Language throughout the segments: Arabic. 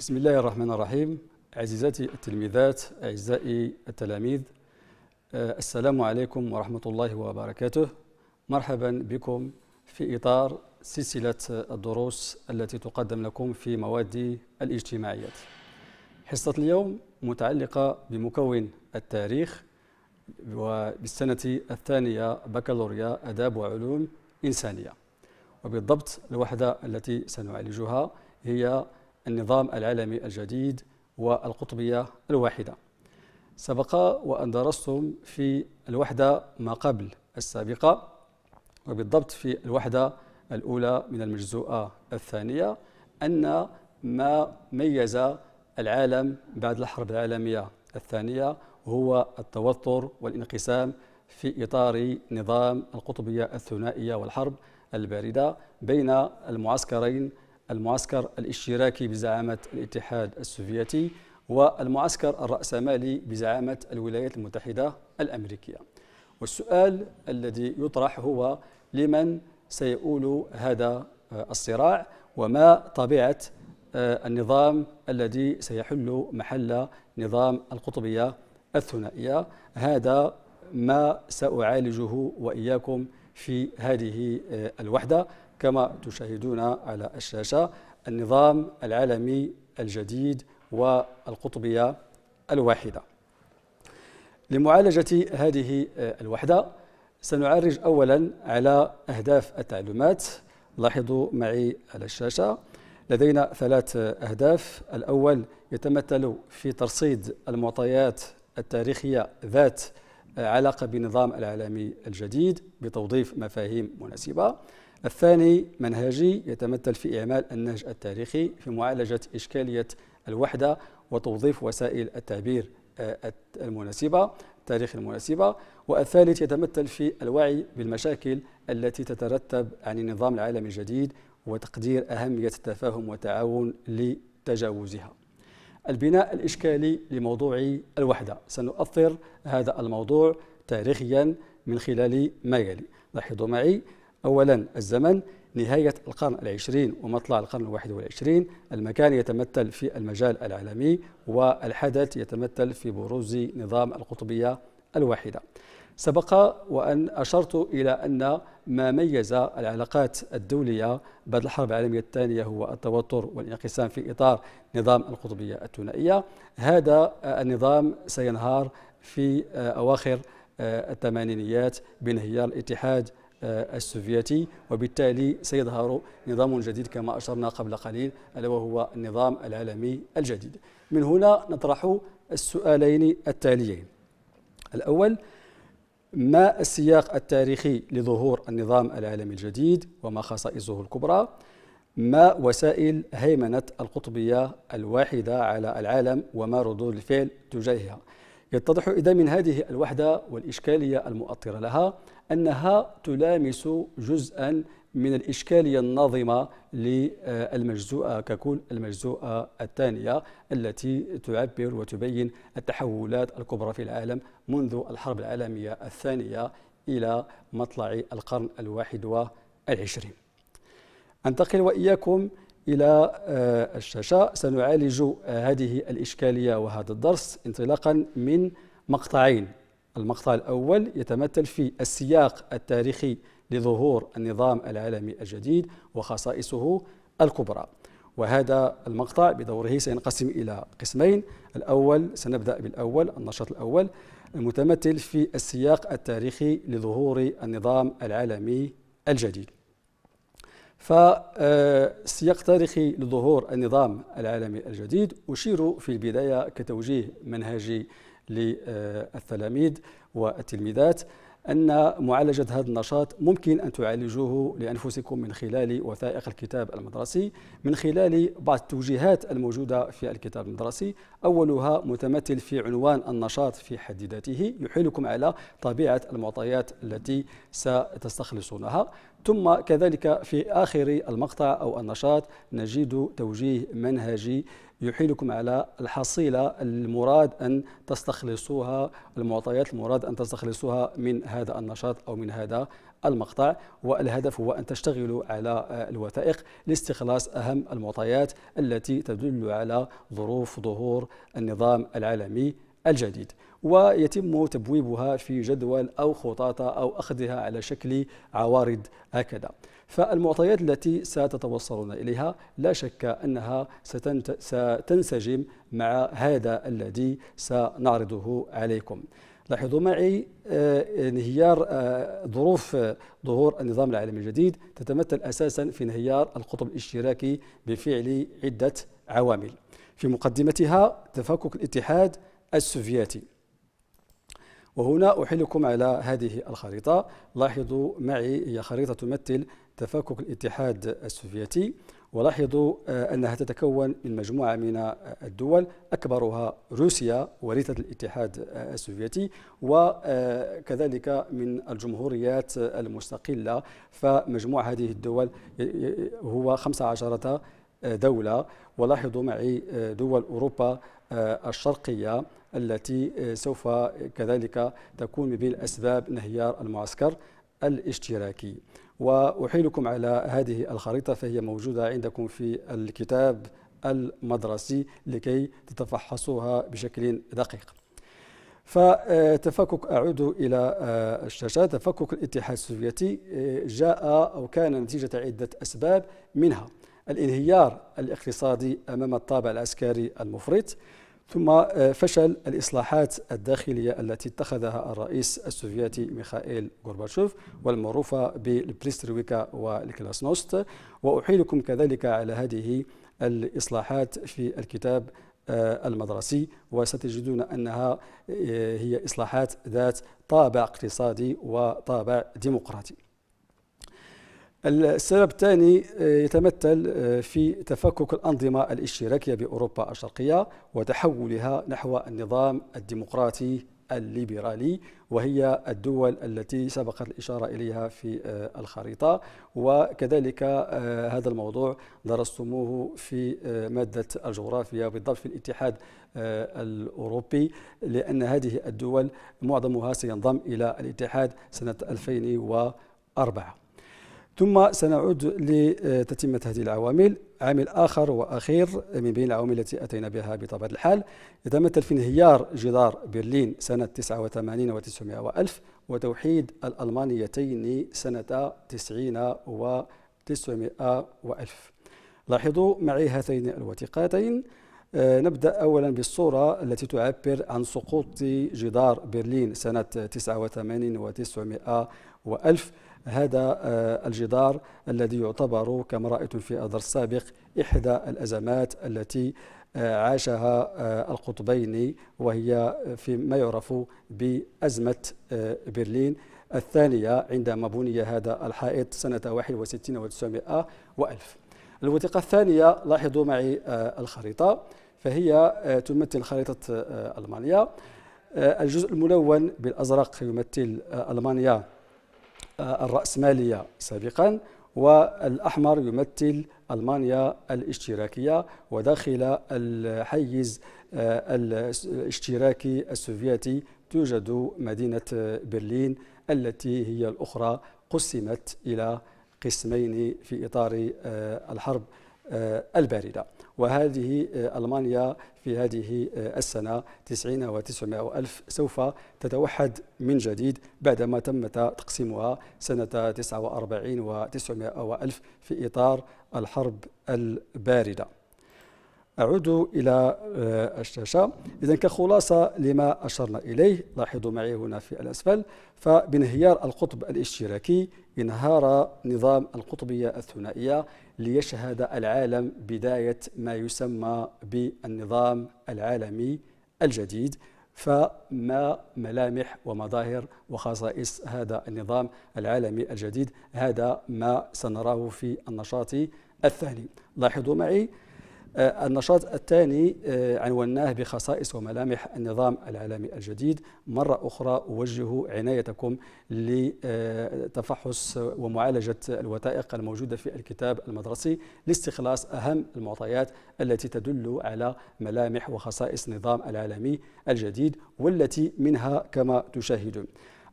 بسم الله الرحمن الرحيم عزيزاتي التلميذات أعزائي التلاميذ آه، السلام عليكم ورحمة الله وبركاته مرحبا بكم في إطار سلسلة الدروس التي تقدم لكم في مواد الاجتماعيات حصة اليوم متعلقة بمكون التاريخ وبالسنة الثانية بكالوريا أداب وعلوم إنسانية وبالضبط الوحدة التي سنعالجها هي النظام العالمي الجديد والقطبية الواحدة سبق وأن درستم في الوحدة ما قبل السابقة وبالضبط في الوحدة الأولى من المجزوءة الثانية أن ما ميز العالم بعد الحرب العالمية الثانية هو التوتر والانقسام في إطار نظام القطبية الثنائية والحرب الباردة بين المعسكرين المعسكر الاشتراكي بزعامة الاتحاد السوفيتي والمعسكر الرأسمالي بزعامة الولايات المتحدة الأمريكية والسؤال الذي يطرح هو لمن سيؤول هذا آه، الصراع وما طبيعة آه، النظام الذي سيحل محل نظام القطبية الثنائية هذا ما سأعالجه وإياكم في هذه آه، الوحدة كما تشاهدون على الشاشة النظام العالمي الجديد والقطبية الواحدة لمعالجة هذه آه، الوحدة سنعرج أولا على أهداف التعلمات لاحظوا معي على الشاشة لدينا ثلاث أهداف الأول يتمثل في ترصيد المعطيات التاريخية ذات آه، علاقة بنظام العالمي الجديد بتوظيف مفاهيم مناسبة الثاني منهجي يتمثل في إعمال النهج التاريخي في معالجة إشكالية الوحدة وتوظيف وسائل التعبير آه، المناسبة التاريخ المناسبة والثالث يتمثل في الوعي بالمشاكل التي تترتب عن النظام العالمي الجديد وتقدير أهمية التفاهم والتعاون لتجاوزها البناء الإشكالي لموضوع الوحدة سنؤثر هذا الموضوع تاريخيا من خلال ما يلي لاحظوا معي أولا الزمن نهاية القرن العشرين ومطلع القرن الواحد والعشرين المكان يتمثل في المجال العالمي والحدث يتمثل في بروز نظام القطبية الواحدة سبق وأن أشرت إلى أن ما ميز العلاقات الدولية بعد الحرب العالمية الثانية هو التوتر والانقسام في إطار نظام القطبية الثنائية هذا النظام سينهار في أواخر الثمانينيات بانهيار الاتحاد آه، السوفيتي وبالتالي سيظهر نظام جديد كما أشرنا قبل قليل ألا وهو النظام العالمي الجديد من هنا نطرح السؤالين التاليين الأول ما السياق التاريخي لظهور النظام العالمي الجديد وما خصائصه الكبرى ما وسائل هيمنة القطبية الواحدة على العالم وما ردود الفعل تجاهها يتضح إذا من هذه الوحدة والإشكالية المؤطرة لها أنها تلامس جزءا من الإشكالية الناظمة للمجزوءة ككل المجزوءة الثانية التي تعبر وتبين التحولات الكبرى في العالم منذ الحرب العالمية الثانية إلى مطلع القرن الواحد والعشرين أنتقل وإياكم إلى آه، الشاشة سنعالج هذه الإشكالية وهذا الدرس انطلاقا من مقطعين المقطع الأول يتمثل في السياق التاريخي لظهور النظام العالمي الجديد وخصائصه الكبرى وهذا المقطع بدوره سينقسم إلى قسمين الأول سنبدأ بالأول النشاط الأول المتمثل في السياق التاريخي لظهور النظام العالمي الجديد فالسياق آه، التاريخي لظهور النظام العالمي الجديد أشير في البداية كتوجيه منهجي للتلاميذ والتلميذات أن معالجة هذا النشاط ممكن أن تعالجوه لأنفسكم من خلال وثائق الكتاب المدرسي من خلال بعض التوجيهات الموجودة في الكتاب المدرسي أولها متمثل في عنوان النشاط في حد ذاته يحيلكم على طبيعة المعطيات التي ستستخلصونها ثم كذلك في آخر المقطع أو النشاط نجد توجيه منهجي يحيلكم على الحصيلة المراد أن تستخلصوها المعطيات المراد أن تستخلصوها من هذا النشاط أو من هذا المقطع والهدف هو أن تشتغلوا على الوثائق لاستخلاص أهم المعطيات التي تدل على ظروف ظهور النظام العالمي الجديد ويتم تبويبها في جدول أو خطاطة أو أخذها على شكل عوارض هكذا فالمعطيات التي ستتوصلون إليها لا شك أنها ستنسجم مع هذا الذي سنعرضه عليكم لاحظوا معي آه، انهيار آه، ظروف ظهور النظام العالمي الجديد تتمثل اساسا في انهيار القطب الاشتراكي بفعل عده عوامل في مقدمتها تفكك الاتحاد السوفيتي وهنا أحيلكم على هذه الخريطة لاحظوا معي هي خريطة تمثل تفكك الاتحاد السوفيتي ولاحظوا آه، أنها تتكون من مجموعة من الدول أكبرها روسيا وريثة الاتحاد آه، السوفيتي وكذلك آه، من الجمهوريات المستقلة فمجموع هذه الدول هو 15 دولة ولاحظوا معي دول أوروبا الشرقية التي سوف كذلك تكون من بين أسباب انهيار المعسكر الاشتراكي وأحيلكم على هذه الخريطة فهي موجودة عندكم في الكتاب المدرسي لكي تتفحصوها بشكل دقيق فتفكك أعود إلى آه، الشاشة تفكك الاتحاد السوفيتي آه، جاء أو كان نتيجة عدة أسباب منها الانهيار الاقتصادي أمام الطابع العسكري المفرط ثم آه، فشل الإصلاحات الداخلية التي اتخذها الرئيس السوفيتي ميخائيل غورباتشوف والمعروفة بالبريسترويكا والكلاسنوست وأحيلكم كذلك على هذه الإصلاحات في الكتاب آه، المدرسي وستجدون أنها آه، هي إصلاحات ذات طابع اقتصادي وطابع ديمقراطي السبب الثاني آه، يتمثل آه، في تفكك الأنظمة الاشتراكية بأوروبا الشرقية وتحولها نحو النظام الديمقراطي الليبرالي وهي الدول التي سبقت الإشارة إليها في آه، الخريطة وكذلك هذا الموضوع درستموه في مادة الجغرافيا بالضبط في الاتحاد الأوروبي لأن هذه الدول معظمها سينضم إلى الاتحاد سنة 2004 ثم سنعود لتتمة هذه العوامل عامل آخر وأخير من بين العوامل التي أتينا بها بطبيعة الحال يتمثل في انهيار جدار برلين سنة 89 و 900 وألف وتوحيد الألمانيتين سنة 90 و 900 وألف لاحظوا معي هاتين الوثيقتين آه، نبدأ أولا بالصورة التي تعبر عن سقوط جدار برلين سنة 89 و 900 وألف هذا آه، الجدار الذي يعتبر كما رأيت في الدرس السابق إحدى الأزمات التي آه، عاشها آه، القطبين وهي فيما يعرف بأزمة برلين الثانية عندما بني هذا الحائط سنة 61 و 900 1000 الوثيقة الثانية لاحظوا معي الخريطة فهي تمثل خريطة ألمانيا الجزء الملون بالأزرق يمثل ألمانيا الرأسمالية سابقا والأحمر يمثل ألمانيا الاشتراكية وداخل الحيز آه، الاشتراكي السوفيتي توجد مدينة برلين التي هي الأخرى قسمت إلى قسمين في إطار آه، الحرب آه، الباردة وهذه آه، ألمانيا في هذه آه، السنة 90 و 900 ألف سوف تتوحد من جديد بعدما تم تقسيمها سنة 49 و 900 ألف في إطار الحرب الباردة أعود إلى الشاشة إذا كخلاصة لما أشرنا إليه لاحظوا معي هنا في الأسفل فبانهيار القطب الاشتراكي انهار نظام القطبية الثنائية ليشهد العالم بداية ما يسمى بالنظام العالمي الجديد فما ملامح ومظاهر وخصائص هذا النظام العالمي الجديد هذا ما سنراه في النشاط الثاني لاحظوا معي آه، النشاط الثاني آه، عنوناه بخصائص وملامح النظام العالمي الجديد مرة أخرى أوجه عنايتكم لتفحص ومعالجة الوثائق الموجودة في الكتاب المدرسي لاستخلاص أهم المعطيات التي تدل على ملامح وخصائص النظام العالمي الجديد والتي منها كما تشاهدون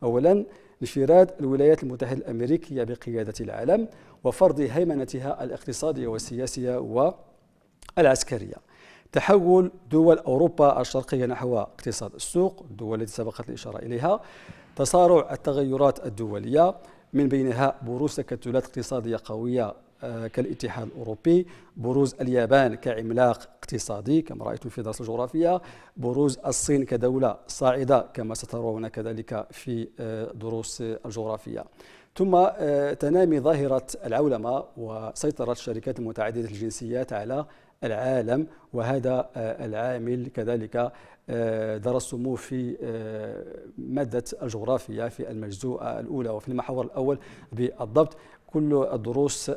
أولاً انفراد الولايات المتحدة الأمريكية بقيادة العالم وفرض هيمنتها الاقتصادية والسياسية و العسكرية تحول دول أوروبا الشرقية نحو اقتصاد السوق الدول التي سبقت الإشارة إليها تسارع التغيرات الدولية من بينها بروز تكتلات اقتصادية قوية آه، كالاتحاد الأوروبي بروز اليابان كعملاق اقتصادي كما رأيتم في درس الجغرافية بروز الصين كدولة صاعدة كما سترون كذلك في آه، دروس الجغرافية ثم آه، تنامي ظاهرة العولمة وسيطرة الشركات المتعددة الجنسيات على العالم وهذا آه، العامل كذلك آه، درستموه في آه، مادة الجغرافيا في المجزوءة الأولى وفي المحور الأول بالضبط كل الدروس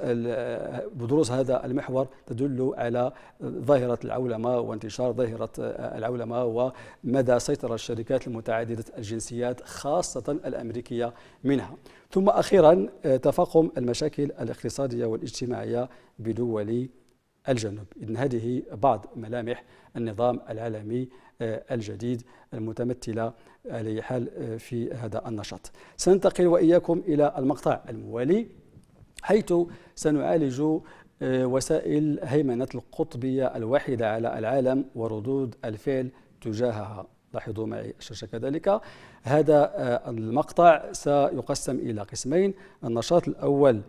بدروس هذا المحور تدل على ظاهرة العولمة وانتشار ظاهرة العولمة ومدى سيطرة الشركات المتعددة الجنسيات خاصة الأمريكية منها ثم أخيرا تفاقم المشاكل الاقتصادية والاجتماعية بدول الجنوب إذن هذه بعض ملامح النظام العالمي آه، الجديد المتمثلة على حال آه، في هذا النشاط سننتقل وإياكم إلى المقطع الموالي حيث سنعالج آه، وسائل هيمنة القطبية الواحدة على العالم وردود الفعل تجاهها لاحظوا معي الشاشة كذلك هذا المقطع سيقسم إلى قسمين النشاط الأول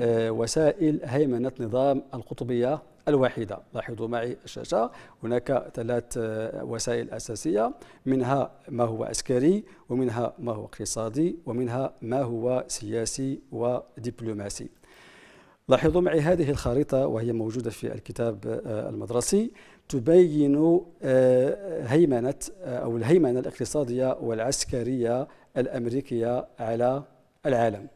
آه، وسائل هيمنة نظام القطبية الوحيدة لاحظوا معي الشاشة هناك ثلاث آه، وسائل أساسية منها ما هو عسكري ومنها ما هو اقتصادي ومنها ما هو سياسي ودبلوماسي لاحظوا معي هذه الخريطة وهي موجودة في الكتاب آه، المدرسي تبين هيمنة أو الهيمنة الاقتصادية والعسكرية الأمريكية على العالم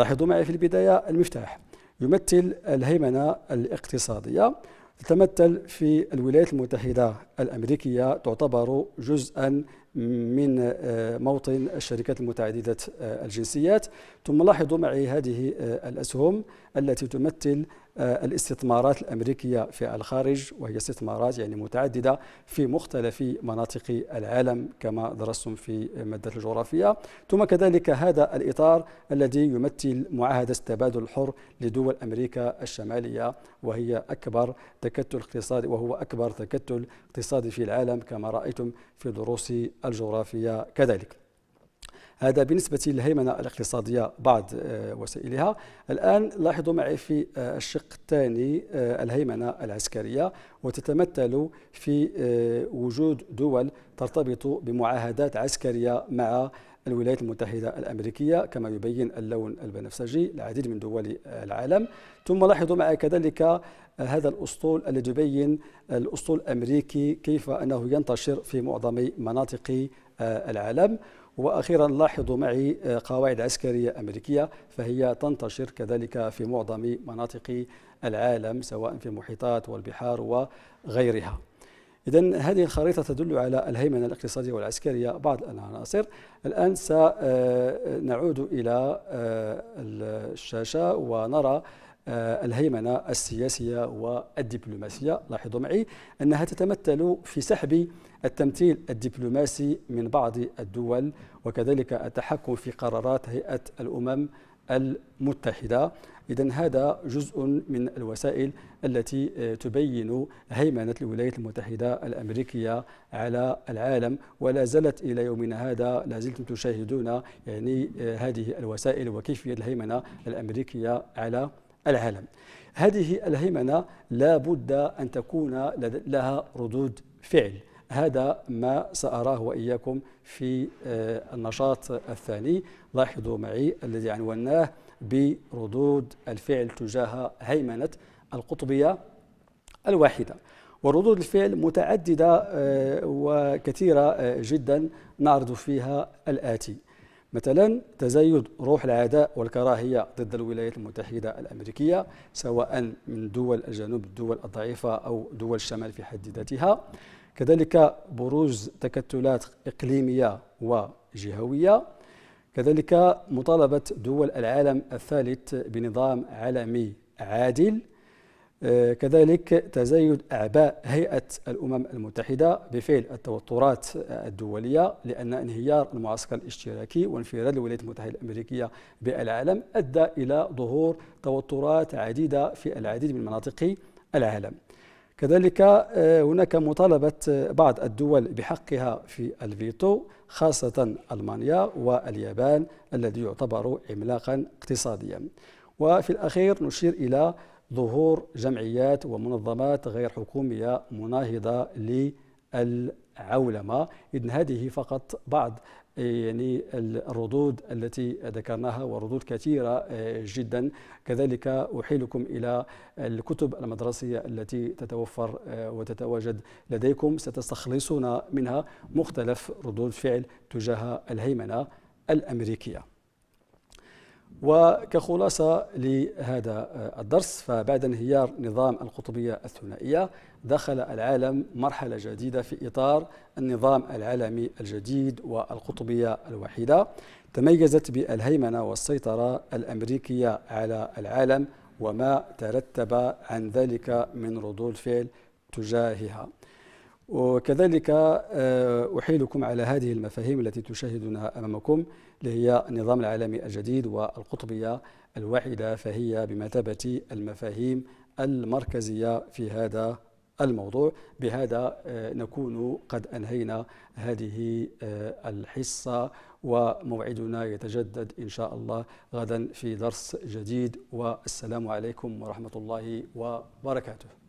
لاحظوا معي في البداية المفتاح يمثل الهيمنة الاقتصادية تتمثل في الولايات المتحدة الأمريكية تعتبر جزءا من آه، موطن الشركات المتعددة آه، الجنسيات ثم لاحظوا معي هذه آه، الأسهم التي تمثل آه، الاستثمارات الأمريكية في الخارج وهي استثمارات يعني متعددة في مختلف مناطق العالم كما درستم في مادة الجغرافية ثم كذلك هذا الإطار الذي يمثل معاهدة التبادل الحر لدول أمريكا الشمالية وهي أكبر تكتل اقتصادي وهو أكبر تكتل اقتصادي في العالم كما رأيتم في دروس الجغرافية كذلك هذا بالنسبة للهيمنة الاقتصادية بعض آه، وسائلها الآن لاحظوا معي في آه، الشق الثاني آه، الهيمنة العسكرية وتتمثل في وجود دول ترتبط بمعاهدات عسكرية مع الولايات المتحدة الأمريكية كما يبين اللون البنفسجي العديد من دول العالم ثم لاحظوا معي كذلك هذا الأسطول الذي يبين الأسطول الأمريكي كيف أنه ينتشر في معظم مناطق العالم واخيرا لاحظوا معي آه، قواعد عسكريه امريكيه فهي تنتشر كذلك في معظم مناطق العالم سواء في المحيطات والبحار وغيرها إذا هذه الخريطة تدل على الهيمنة الاقتصادية والعسكرية بعض العناصر الآن سنعود إلى آه، الشاشة ونرى آه، الهيمنة السياسية والدبلوماسية لاحظوا معي أنها تتمثل في سحب التمثيل الدبلوماسي من بعض الدول وكذلك التحكم في قرارات هيئة الأمم المتحدة إذا هذا جزء من الوسائل التي آه، تبين هيمنة الولايات المتحدة الأمريكية على العالم ولا زالت إلى يومنا هذا لا زلتم تشاهدون يعني آه، هذه الوسائل وكيفية الهيمنة الأمريكية على العالم هذه الهيمنة لا بد أن تكون لها ردود فعل هذا ما سأراه وإياكم في آه، النشاط الثاني لاحظوا معي الذي عنوناه بردود الفعل تجاه هيمنة القطبية الواحدة وردود الفعل متعددة آه، وكثيرة آه، جدا نعرض فيها الآتي مثلا تزايد روح العداء والكراهية ضد الولايات المتحدة الأمريكية سواء من دول الجنوب الدول الضعيفة أو دول الشمال في حد ذاتها كذلك بروز تكتلات إقليمية وجهوية كذلك مطالبة دول العالم الثالث بنظام عالمي عادل آه، كذلك تزايد أعباء هيئة الأمم المتحدة بفعل التوترات الدولية لأن انهيار المعسكر الاشتراكي وانفراد الولايات المتحدة الأمريكية بالعالم أدى إلى ظهور توترات عديدة في العديد من مناطق العالم كذلك آه، هناك مطالبة آه، بعض الدول بحقها في الفيتو خاصة ألمانيا واليابان الذي يعتبر عملاقا اقتصاديا وفي الأخير نشير إلى ظهور جمعيات ومنظمات غير حكومية مناهضة للعولمة إذن هذه فقط بعض إيه، يعني الردود التي ذكرناها وردود كثيرة إيه، جدا كذلك أحيلكم إلى الكتب المدرسية التي تتوفر إيه، وتتواجد لديكم ستستخلصون منها مختلف ردود فعل تجاه الهيمنة الأمريكية وكخلاصة لهذا الدرس فبعد انهيار نظام القطبية الثنائية دخل العالم مرحلة جديدة في إطار النظام العالمي الجديد والقطبية الوحيدة تميزت بالهيمنة والسيطرة الأمريكية على العالم وما ترتب عن ذلك من ردود فعل تجاهها وكذلك آه، أحيلكم على هذه المفاهيم التي تشاهدونها أمامكم اللي هي النظام العالمي الجديد والقطبية الواحدة فهي بمثابة المفاهيم المركزية في هذا الموضوع بهذا آه، نكون قد أنهينا هذه آه، الحصة وموعدنا يتجدد إن شاء الله غدا في درس جديد والسلام عليكم ورحمة الله وبركاته